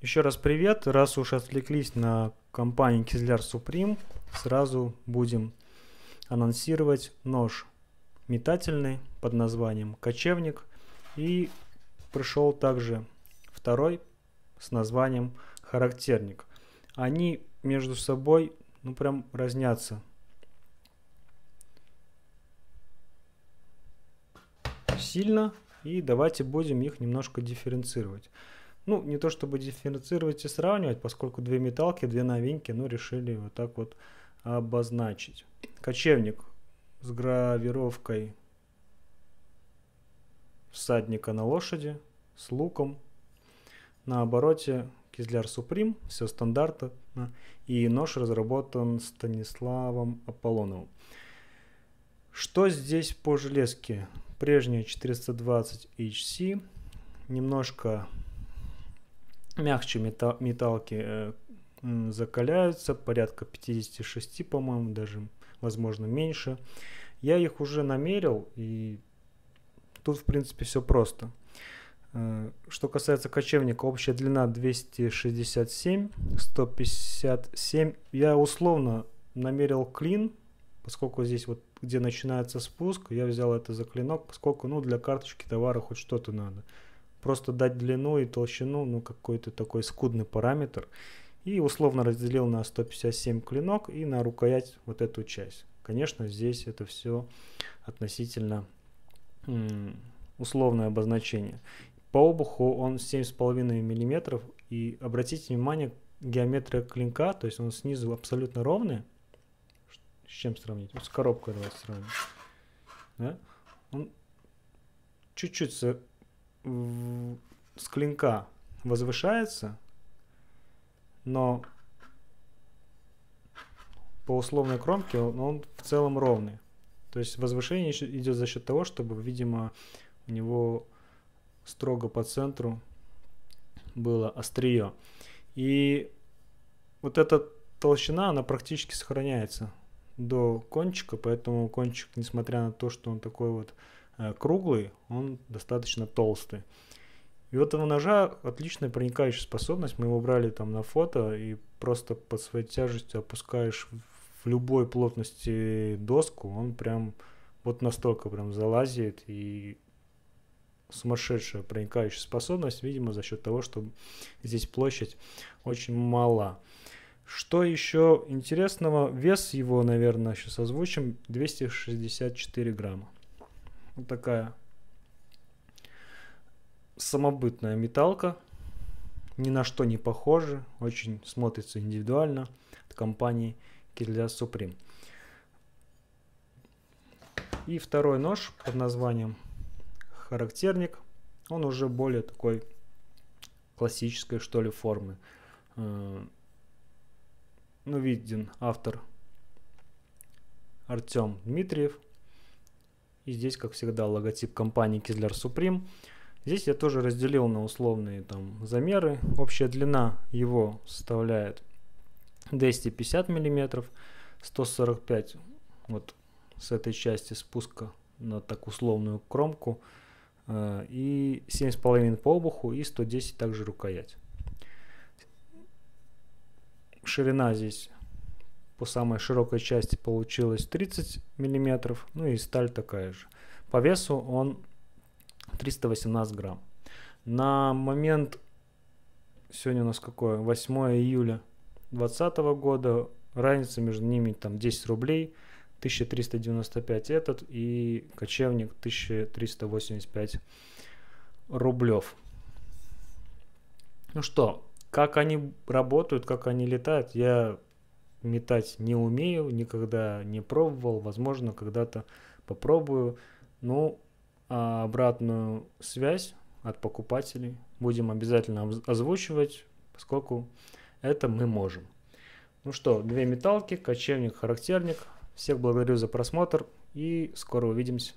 Еще раз привет. Раз уж отвлеклись на компанию Кизляр Supreme, сразу будем анонсировать нож метательный под названием «Кочевник». И пришел также второй с названием «Характерник». Они между собой ну прям разнятся. Сильно. И давайте будем их немножко дифференцировать ну, не то чтобы дифференцировать и сравнивать, поскольку две металки, две новинки, ну, решили вот так вот обозначить. Кочевник с гравировкой всадника на лошади, с луком. На обороте Кизляр Суприм, все стандартно. И нож разработан Станиславом Аполлоновым. Что здесь по железке? Прежняя 420 HC, немножко мягче метал, металлки э, закаляются, порядка 56, по-моему, даже, возможно, меньше. Я их уже намерил, и тут, в принципе, все просто. Э, что касается кочевника, общая длина 267, 157. Я условно намерил клин, поскольку здесь вот где начинается спуск, я взял это за клинок, поскольку ну, для карточки товара хоть что-то надо просто дать длину и толщину, ну какой-то такой скудный параметр, и условно разделил на 157 клинок и на рукоять вот эту часть. Конечно, здесь это все относительно условное обозначение. По обуху он 7,5 мм, и обратите внимание, геометрия клинка, то есть он снизу абсолютно ровный, с чем сравнить? С коробкой давайте сравним. Да? Он чуть-чуть с клинка возвышается, но по условной кромке он, он в целом ровный. То есть возвышение идет за счет того, чтобы, видимо, у него строго по центру было острие. И вот эта толщина, она практически сохраняется до кончика, поэтому кончик, несмотря на то, что он такой вот Э, круглый, он достаточно толстый. И у этого ножа отличная проникающая способность. Мы его брали там на фото и просто под своей тяжестью опускаешь в любой плотности доску, он прям вот настолько прям залазит и сумасшедшая проникающая способность, видимо, за счет того, что здесь площадь очень мала. Что еще интересного? Вес его, наверное, сейчас озвучим, 264 грамма. Вот такая самобытная металка. Ни на что не похожа. Очень смотрится индивидуально от компании Kirlia Supreme. И второй нож под названием характерник. Он уже более такой классической, что ли, формы. Э, ну, виден автор Артем Дмитриев. И здесь, как всегда, логотип компании Kizler Supreme. Здесь я тоже разделил на условные там замеры. Общая длина его составляет 250 мм, 145 вот с этой части спуска на так условную кромку э, и 7,5 по обуху и 110 также рукоять. Ширина здесь по самой широкой части получилось 30 миллиметров, ну и сталь такая же. По весу он 318 грамм. На момент, сегодня у нас какое, 8 июля 2020 года, разница между ними там 10 рублей, 1395 этот и кочевник 1385 рублев. Ну что, как они работают, как они летают, я метать не умею, никогда не пробовал, возможно, когда-то попробую. Ну, а обратную связь от покупателей будем обязательно озвучивать, поскольку это мы можем. Ну что, две металки, кочевник, характерник. Всех благодарю за просмотр и скоро увидимся.